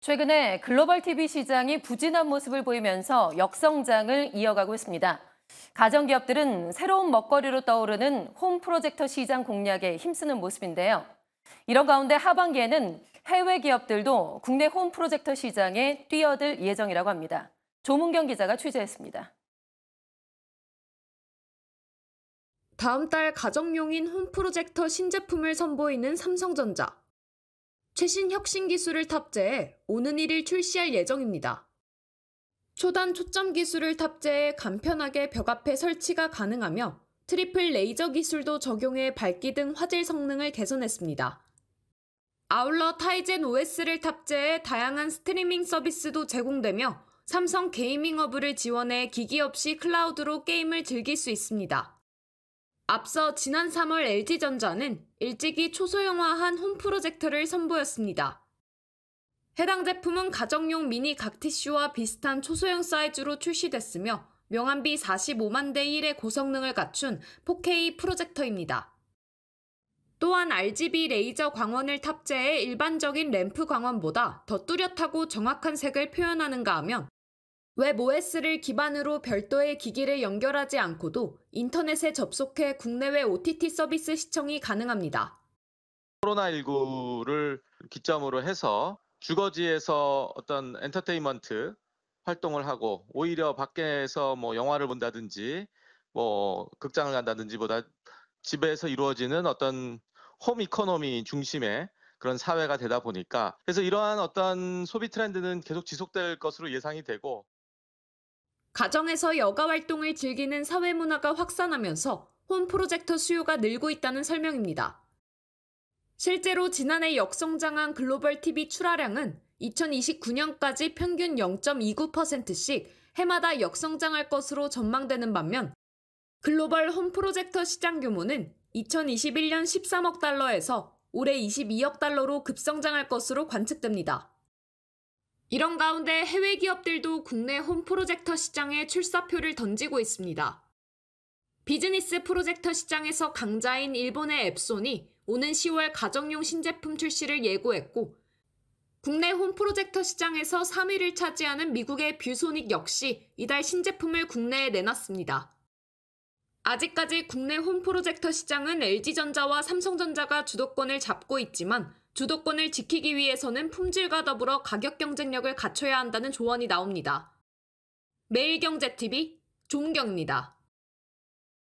최근에 글로벌 TV 시장이 부진한 모습을 보이면서 역성장을 이어가고 있습니다. 가정기업들은 새로운 먹거리로 떠오르는 홈 프로젝터 시장 공략에 힘쓰는 모습인데요. 이런 가운데 하반기에는 해외 기업들도 국내 홈 프로젝터 시장에 뛰어들 예정이라고 합니다. 조문경 기자가 취재했습니다. 다음 달 가정용인 홈 프로젝터 신제품을 선보이는 삼성전자. 최신 혁신 기술을 탑재해 오는 1일 출시할 예정입니다. 초단 초점 기술을 탑재해 간편하게 벽 앞에 설치가 가능하며 트리플 레이저 기술도 적용해 밝기 등 화질 성능을 개선했습니다. 아울러 타이젠 OS를 탑재해 다양한 스트리밍 서비스도 제공되며 삼성 게이밍 어브를 지원해 기기 없이 클라우드로 게임을 즐길 수 있습니다. 앞서 지난 3월 LG전자는 일찍이 초소형화한 홈 프로젝터를 선보였습니다. 해당 제품은 가정용 미니 각티슈와 비슷한 초소형 사이즈로 출시됐으며 명암비 45만 대 1의 고성능을 갖춘 4K 프로젝터입니다. 또한 RGB 레이저 광원을 탑재해 일반적인 램프 광원보다 더 뚜렷하고 정확한 색을 표현하는가 하면 웹 OS를 기반으로 별도의 기기를 연결하지 않고도 인터넷에 접속해 국내외 OTT 서비스 시청이 가능합니다. 코로나19를 기점으로 해서 주거지에서 어떤 엔터테인먼트 활동을 하고 오히려 밖에서 뭐 영화를 본다든지 뭐 극장을 간다든지 보다 집에서 이루어지는 어떤 홈 이코노미 중심의 그런 사회가 되다 보니까 그래서 이러한 어떤 소비 트렌드는 계속 지속될 것으로 예상이 되고 가정에서 여가 활동을 즐기는 사회 문화가 확산하면서 홈 프로젝터 수요가 늘고 있다는 설명입니다. 실제로 지난해 역성장한 글로벌 TV 출하량은 2029년까지 평균 0.29%씩 해마다 역성장할 것으로 전망되는 반면 글로벌 홈 프로젝터 시장 규모는 2021년 13억 달러에서 올해 22억 달러로 급성장할 것으로 관측됩니다. 이런 가운데 해외 기업들도 국내 홈 프로젝터 시장에 출사표를 던지고 있습니다. 비즈니스 프로젝터 시장에서 강자인 일본의 앱손이 오는 10월 가정용 신제품 출시를 예고했고, 국내 홈 프로젝터 시장에서 3위를 차지하는 미국의 뷰소닉 역시 이달 신제품을 국내에 내놨습니다. 아직까지 국내 홈 프로젝터 시장은 LG전자와 삼성전자가 주도권을 잡고 있지만 주도권을 지키기 위해서는 품질과 더불어 가격 경쟁력을 갖춰야 한다는 조언이 나옵니다. 매일경제TV 조경입니다